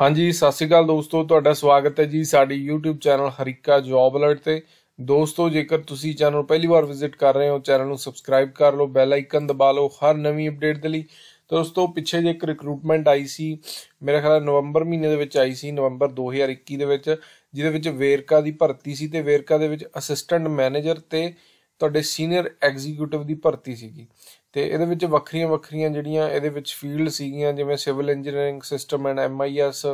ਹਾਂਜੀ ਸਤਿ ਸ਼੍ਰੀ ਅਕਾਲ ਦੋਸਤੋ ਤੁਹਾਡਾ ਸਵਾਗਤ ਹੈ ਜੀ ਸਾਡੀ YouTube channel Harika job alert ਤੇ ਦੋਸਤੋ ਜੇਕਰ ਤੁਸੀਂ ਚੈਨਲ ਪਹਿਲੀ ਵਾਰ ਵਿਜ਼ਿਟ ਕਰ ਰਹੇ ਹੋ ਚੈਨਲ ਨੂੰ ਸਬਸਕ੍ਰਾਈਬ ਕਰ ਲਓ ਬੈਲ ਆਈਕਨ ਦਬਾ ਲਓ ਹਰ ਨਵੀਂ ਅਪਡੇਟ ਦੇ ਲਈ ਦੋਸਤੋ ਪਿੱਛੇ ਜੇ ਇੱਕ ਰਿਕਰੂਟਮੈਂਟ ਆਈ ਸੀ ਮੇਰੇ ਖਿਆਲ ਨਵੰਬਰ ਮਹੀਨੇ ਦੇ ਵਿੱਚ ਆਈ ਸੀ ਨਵੰਬਰ 2021 ਦੇ ਵਿੱਚ ਜਿਹਦੇ ਵਿੱਚ ਵੇਰਕਾ ਦੀ ਭਰਤੀ ਸੀ ਤੇ ਵੇਰਕਾ ਦੇ ਵਿੱਚ ਅਸਿਸਟੈਂਟ ਮੈਨੇਜਰ ਤੇ ਤੁਹਾਡੇ ਸੀਨੀਅਰ ਐਗਜ਼ੀਕਿਊਟਿਵ ਦੀ ਭਰਤੀ ਸੀਗੀ ਤੇ ਇਹਦੇ ਵਿੱਚ ਵੱਖਰੀਆਂ ਵੱਖਰੀਆਂ ਜਿਹੜੀਆਂ ਇਹਦੇ ਵਿੱਚ ਫੀਲਡ ਸੀਗੀਆਂ ਜਿਵੇਂ civil engineering system and MIS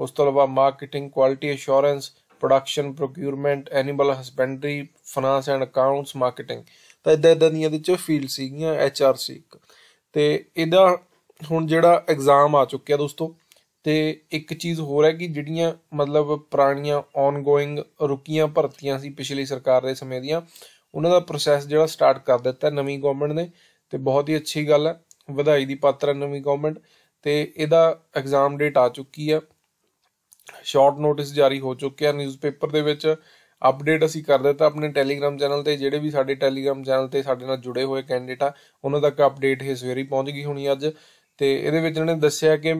ਉਸ ਤੋਂ ਇਲਾਵਾ marketing quality assurance production procurement animal husbandry finance and accounts marketing ਤਾਂ ਇਦਾਂ ਇਦਾਂ ਦੀਆਂ ਵਿੱਚ ਫੀਲਡ ਸੀਗੀਆਂ ਐਚਆਰ ਸੀ ਤੇ ਇਹਦਾ ਹੁਣ ਜਿਹੜਾ ਐਗਜ਼ਾਮ ਆ ਚੁੱਕਿਆ ਦੋਸਤੋ ਤੇ ਇੱਕ ਚੀਜ਼ ਹੋਰ ਹੈ ਕਿ ਜਿਹੜੀਆਂ ਮਤਲਬ ਪੁਰਾਣੀਆਂ ਔਨਗੋਇੰਗ ਰੁਕੀਆਂ ਭਰਤੀਆਂ ਸੀ ਪਿਛਲੀ ਸਰਕਾਰ ਦੇ ਸਮੇਂ ਦੀਆਂ ਉਹਨਾਂ ਦਾ ਪ੍ਰੋਸੈਸ ਜਿਹੜਾ ਸਟਾਰਟ ਕਰ ਦਿੱਤਾ ਨਵੀਂ ਗਵਰਨਮੈਂਟ ਨੇ ਤੇ ਬਹੁਤ ਹੀ ਅੱਛੀ ਗੱਲ ਹੈ ਵਧਾਈ ਦੀ ਪਾਤਰ ਹੈ ਨਵੀਂ ਗਵਰਨਮੈਂਟ ਤੇ ਇਹਦਾ ਐਗਜ਼ਾਮ ਡੇਟ ਆ ਚੁੱਕੀ ਹੈ ਸ਼ਾਰਟ ਨੋਟਿਸ ਜਾਰੀ ਹੋ ਚੁੱਕਿਆ ਨਿਊਜ਼ਪੇਪਰ ਦੇ ਵਿੱਚ ਅਪਡੇਟ ਅਸੀਂ ਕਰ ਦਿੱਤਾ ਆਪਣੇ ਟੈਲੀਗ੍ਰam ਚੈਨਲ ਤੇ ਜਿਹੜੇ ਵੀ ਸਾਡੇ ਟੈਲੀਗ੍ਰam ਚੈਨਲ ਤੇ ਸਾਡੇ ਨਾਲ ਜੁੜੇ ਹੋਏ ਕੈਂਡੀਡੇਟ ਆ ਉਹਨਾਂ ਤੱਕ ਅਪਡੇਟ ਇਹ ਸਵੇਰੇ ਪਹੁੰਚ ਗਈ ਹੋਣੀ ਅੱਜ ਤੇ ਇਹਦੇ ਵਿੱਚ ਇਹਨਾਂ ਨੇ ਦੱਸਿਆ ਕਿ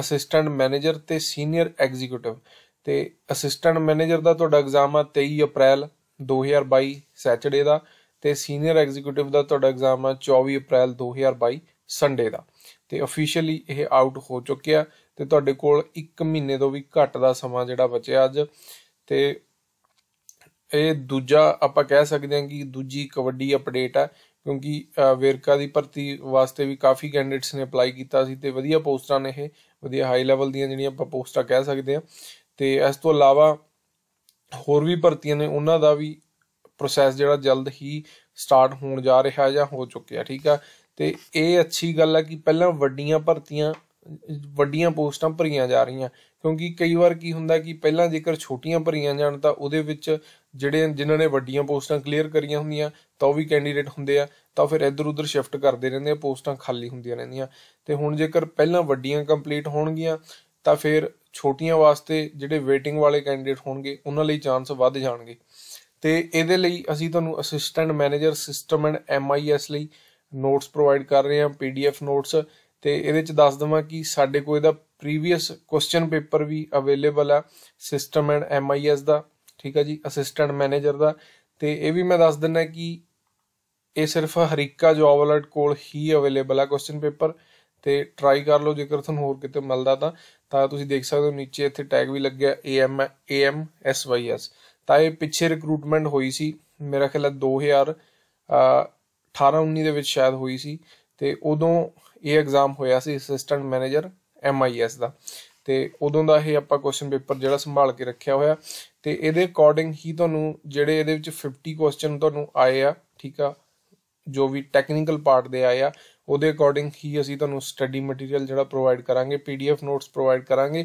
ਅਸਿਸਟੈਂਟ ਮੈਨੇਜਰ ਤੇ ਸੀਨੀਅਰ ਐਗਜ਼ੀਕਿਊਟਿਵ ਤੇ ਅਸਿਸਟੈਂਟ ਮੈਨੇਜਰ ਦਾ ਤੁਹਾਡਾ ਐਗਜ਼ਾਮ ਆ 23 ਅਪ੍ਰੈਲ 2022 ਸੈਟਰਡੇ ਦਾ ਤੇ ਸੀਨੀਅਰ ਐਗਜ਼ੀਕਿਊਟਿਵ ਦਾ ਤੁਹਾਡਾ ਐਗਜ਼ਾਮ ਆ 24 ਅਪ੍ਰੈਲ 2022 ਸੰਡੇ ਦਾ ਤੇ ਅਫੀਸ਼ੀਅਲੀ ਇਹ ਆਊਟ ਹੋ ਚੁੱਕਿਆ ਤੇ ਤੁਹਾਡੇ ਕੋਲ 1 ਮਹੀਨੇ ਤੋਂ ਵੀ ਘੱਟ ਦਾ ਸਮਾਂ ਜਿਹੜਾ ਬਚਿਆ ਅੱਜ ਤੇ ਇਹ ਦੂਜਾ ਆਪਾਂ ਕਹਿ ਸਕਦੇ ਹਾਂ ਕਿ ਦੂਜੀ ਕਬੱਡੀ ਅਪਡੇਟ ਆ ਕਿਉਂਕਿ ਵੇਰਕਾ ਦੀ ਭਰਤੀ ਵਾਸਤੇ ਵੀ ਕਾਫੀ ਕੈਂਡੀਡੇਟਸ ਨੇ ਅਪਲਾਈ ਕੀਤਾ ਸੀ ਤੇ ਵਧੀਆ ਪੋਸਟਾਂ ਨੇ ਇਹ ਵਧੀਆ ਹਾਈ ਲੈਵਲ ਦੀਆਂ ਜਿਹੜੀਆਂ ਆਪਾਂ ਪੋਸਟਾਂ ਕਹਿ ਸਕਦੇ ਆ ਤੇ ਇਸ ਤੋਂ ਇਲਾਵਾ ਹੋਰ ਵੀ ਭਰਤੀਆਂ ਨੇ ਉਹਨਾਂ ਦਾ ਵੀ ਪ੍ਰੋਸੈਸ ਜਿਹੜਾ ਜਲਦ ਹੀ ਸਟਾਰਟ ਹੋਣ ਜਾ ਰਿਹਾ ਜਾਂ ਹੋ ਚੁੱਕਿਆ ਠੀਕ ਆ ਤੇ ਇਹ ਅੱਛੀ ਗੱਲ ਆ ਕਿ ਪਹਿਲਾਂ ਵੱਡੀਆਂ ਭਰਤੀਆਂ ਵੱਡੀਆਂ ਪੋਸਟਾਂ ਭਰੀਆਂ ਜਾ ਰਹੀਆਂ ਕਿਉਂਕਿ ਕਈ ਵਾਰ ਕੀ ਹੁੰਦਾ ਕਿ ਪਹਿਲਾਂ ਜੇਕਰ ਛੋਟੀਆਂ ਭਰੀਆਂ ਜਾਣ ਤਾਂ ਉਹਦੇ ਵਿੱਚ ਜਿਹੜੇ ਜਿਨ੍ਹਾਂ ਨੇ ਵੱਡੀਆਂ ਪੋਸਟਾਂ ਕਲੀਅਰ ਕਰੀਆਂ ਹੁੰਦੀਆਂ ਤਾਂ ਉਹ ਵੀ ਕੈਂਡੀਡੇਟ ਹੁੰਦੇ ਆ ਤਾਂ ਫਿਰ ਇੱਧਰ ਉੱਧਰ ਸ਼ਿਫਟ ਕਰਦੇ ਰਹਿੰਦੇ ਆ ਪੋਸਟਾਂ ਖਾਲੀ ਹੁੰਦੀਆਂ ਰਹਿੰਦੀਆਂ ਤੇ ਹੁਣ ਜੇਕਰ ਪਹਿਲਾਂ ਵੱਡੀਆਂ ਕੰਪਲੀਟ ਹੋਣਗੀਆਂ ਤਾਂ ਫਿਰ ਛੋਟੀਆਂ ਵਾਸਤੇ ਜਿਹੜੇ ਵੇਟਿੰਗ ਵਾਲੇ ਕੈਂਡੀਡੇਟ ਹੋਣਗੇ ਉਹਨਾਂ ਲਈ ਚਾਂਸ ਵੱਧ ਜਾਣਗੇ ਤੇ ਇਹਦੇ ਲਈ ਅਸੀਂ ਤੁਹਾਨੂੰ assistant manager system and MIS ਲਈ ਨੋਟਸ ਪ੍ਰੋਵਾਈਡ ਕਰ ਰਹੇ ਹਾਂ ਪੀਡੀਐਫ ਨੋਟਸ ਤੇ ਇਹਦੇ ਚ ਦੱਸ ਦਵਾਂ ਕਿ ਸਾਡੇ ਕੋਲ ਇਹਦਾ ਪ੍ਰੀਵੀਅਸ ਕੁਐਸਚਨ ਪੇਪਰ ਵੀ ਅਵੇਲੇਬਲ ਆ ਸਿਸਟਮ ਐਂਡ ਐਮਆਈਐਸ ਦਾ ਠੀਕ ਆ ਜੀ ਅਸਿਸਟੈਂਟ ਮੈਨੇਜਰ ਦਾ ਤੇ ਇਹ ਵੀ ਮੈਂ ਦੱਸ ਦਿੰਦਾ ਕਿ ਇਹ ਸਿਰਫ ਹਰੀਕਾ ਜੌਬ ਅਲਰਟ ਕੋਲ ਹੀ ਅਵੇਲੇਬਲ ਆ ਕੁਐਸਚਨ ਪੇਪਰ ਤੇ ਟਰਾਈ ਕਰ ਲਓ ਜੇਕਰ ਤੁਹਾਨੂੰ ਹੋਰ ਕਿਤੇ ਮਿਲਦਾ ਤਾਂ ਤਾਂ ਤੁਸੀਂ ਦੇਖ ਸਕਦੇ ਹੋ ਨੀਚੇ ਇੱਥੇ ਟੈਗ ਵੀ ਲੱਗਿਆ AM AM SYS ਤਾਂ ਇਹ ਪਿੱਛੇ ਰਿਕਰੂਟਮੈਂਟ ਹੋਈ ਸੀ ਮੇਰਾ ਖਿਆਲ ਹੈ 2018 19 ਦੇ ਵਿੱਚ ਸ਼ਾਇਦ ਹੋਈ ਸੀ ਤੇ ਉਦੋਂ ਇਹ ਐਗਜ਼ਾਮ ਹੋਇਆ ਸੀ ਅਸਿਸਟੈਂਟ ਮੈਨੇਜਰ MIS ਦਾ ਤੇ ਉਦੋਂ ਦਾ ਇਹ ਆਪਾਂ ਕੁਐਸਚਨ ਪੇਪਰ ਜਿਹੜਾ ਸੰਭਾਲ ਕੇ ਰੱਖਿਆ ਹੋਇਆ ਤੇ ਇਹਦੇ ਅਕੋਰਡਿੰਗ ਹੀ ਤੁਹਾਨੂੰ ਜਿਹੜੇ ਇਹਦੇ ਵਿੱਚ 50 ਕੁਐਸਚਨ ਤੁਹਾਨੂੰ ਆਏ ਆ ਠੀਕ ਆ ਜੋ ਵੀ ਟੈਕਨੀਕਲ ਪਾਰਟ ਦੇ ਆਇਆ ਉਹਦੇ ਅਕੋਰਡਿੰਗ ਹੀ ਅਸੀਂ ਤੁਹਾਨੂੰ ਸਟੱਡੀ ਮਟੀਰੀਅਲ ਜਿਹੜਾ ਪ੍ਰੋਵਾਈਡ ਕਰਾਂਗੇ ਪੀਡੀਐਫ ਨੋਟਸ ਪ੍ਰੋਵਾਈਡ ਕਰਾਂਗੇ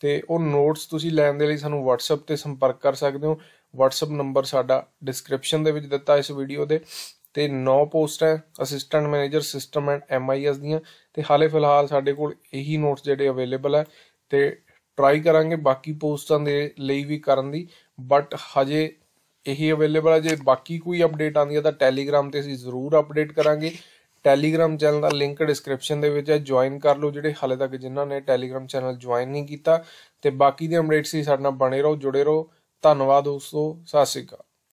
ਤੇ ਉਹ ਨੋਟਸ ਤੁਸੀਂ ਲੈਣ ਦੇ ਲਈ ਸਾਨੂੰ WhatsApp ਤੇ ਸੰਪਰਕ ਕਰ ਸਕਦੇ ਹੋ WhatsApp ਨੰਬਰ ਸਾਡਾ ਡਿਸਕ੍ਰਿਪਸ਼ਨ ਦੇ ਵਿੱਚ ਦਿੱਤਾ ਇਸ ਵੀਡੀਓ ਦੇ ਤੇ 9 ਪੋਸਟਾਂ ਹੈ assistant manager system and MIS ਦੀਆਂ ਤੇ ਹਾਲੇ ਫਿਲਹਾਲ ਸਾਡੇ ਕੋਲ ਇਹੀ ਨੋਟਸ ਜਿਹੜੇ ਅਵੇਲੇਬਲ ਹੈ ਤੇ ਟਰਾਈ ਕਰਾਂਗੇ ਬਾਕੀ ਪੋਸਟਾਂ ਦੇ ਲਈ ਵੀ ਕਰਨ ਦੀ ਬਟ ਹਜੇ ਇਹੀ ਅਵੇਲੇਬਲ ਹੈ ਜੇ ਬਾਕੀ ਕੋਈ ਅਪਡੇਟ ਆਉਂਦੀ ਹੈ ਤਾਂ ਟੈਲੀਗ੍ਰam ਤੇ ਅਸੀਂ ਜ਼ਰੂਰ ਅਪਡੇਟ ਕਰਾਂਗੇ ਟੈਲੀਗ੍ਰam ਚੈਨਲ ਦਾ ਲਿੰਕ ਡਿਸਕ੍ਰਿਪਸ਼ਨ ਦੇ ਵਿੱਚ ਹੈ ਜੁਆਇਨ ਕਰ ਲਓ ਜਿਹੜੇ ਹਾਲੇ ਤੱਕ ਜਿਨ੍ਹਾਂ ਨੇ ਟੈਲੀਗ੍ਰam ਚੈਨਲ ਜੁਆਇਨ ਨਹੀਂ ਕੀਤਾ ਤੇ ਬਾਕੀ ਦੇ ਅਪਡੇਟਸ ਹੀ ਸਾਡੇ ਨਾਲ ਬਣੇ ਰਹੋ ਜੁੜੇ ਰਹੋ ਧੰਨਵਾਦ ਦੋਸਤੋ ਸਤਿ ਸ਼੍ਰੀ ਅਕਾਲ